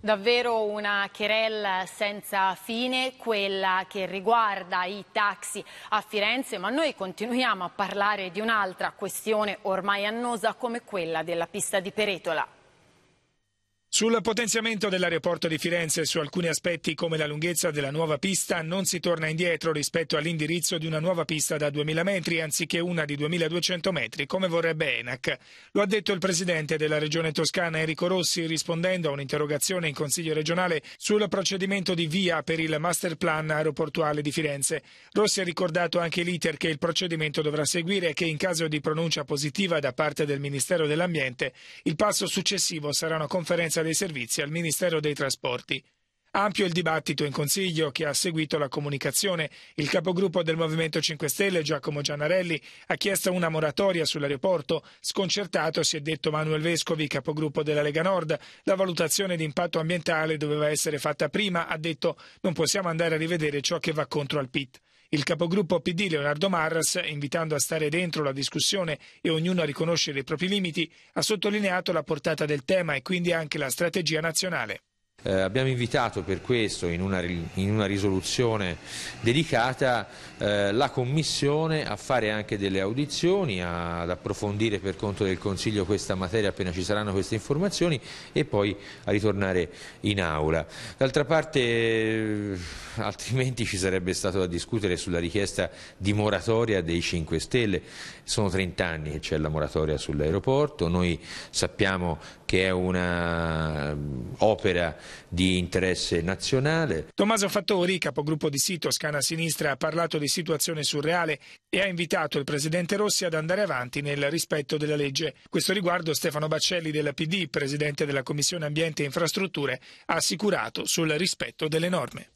Davvero una querella senza fine, quella che riguarda i taxi a Firenze, ma noi continuiamo a parlare di un'altra questione ormai annosa come quella della pista di Peretola. Sul potenziamento dell'aeroporto di Firenze e su alcuni aspetti come la lunghezza della nuova pista non si torna indietro rispetto all'indirizzo di una nuova pista da 2000 metri anziché una di 2200 metri come vorrebbe ENAC. Lo ha detto il presidente della regione toscana Enrico Rossi rispondendo a un'interrogazione in consiglio regionale sul procedimento di via per il master plan aeroportuale di Firenze. Rossi ha ricordato anche l'iter che il procedimento dovrà seguire e che in caso di pronuncia positiva da parte del Ministero dell'Ambiente il passo successivo sarà una conferenza di dei servizi al Ministero dei Trasporti. Ampio il dibattito in Consiglio che ha seguito la comunicazione. Il capogruppo del Movimento 5 Stelle, Giacomo Gianarelli, ha chiesto una moratoria sull'aeroporto. Sconcertato si è detto Manuel Vescovi, capogruppo della Lega Nord. La valutazione di impatto ambientale doveva essere fatta prima, ha detto non possiamo andare a rivedere ciò che va contro al PIT. Il capogruppo PD Leonardo Marras, invitando a stare dentro la discussione e ognuno a riconoscere i propri limiti, ha sottolineato la portata del tema e quindi anche la strategia nazionale. Eh, abbiamo invitato per questo in una, in una risoluzione dedicata eh, la Commissione a fare anche delle audizioni, a, ad approfondire per conto del Consiglio questa materia appena ci saranno queste informazioni e poi a ritornare in aula. D'altra parte... Eh, altrimenti ci sarebbe stato da discutere sulla richiesta di moratoria dei 5 Stelle. Sono 30 anni che c'è la moratoria sull'aeroporto, noi sappiamo che è un'opera mm, di interesse nazionale. Tommaso Fattori, capogruppo di Sì Toscana Sinistra, ha parlato di situazione surreale e ha invitato il Presidente Rossi ad andare avanti nel rispetto della legge. Questo riguardo Stefano Baccelli della PD, Presidente della Commissione Ambiente e Infrastrutture, ha assicurato sul rispetto delle norme.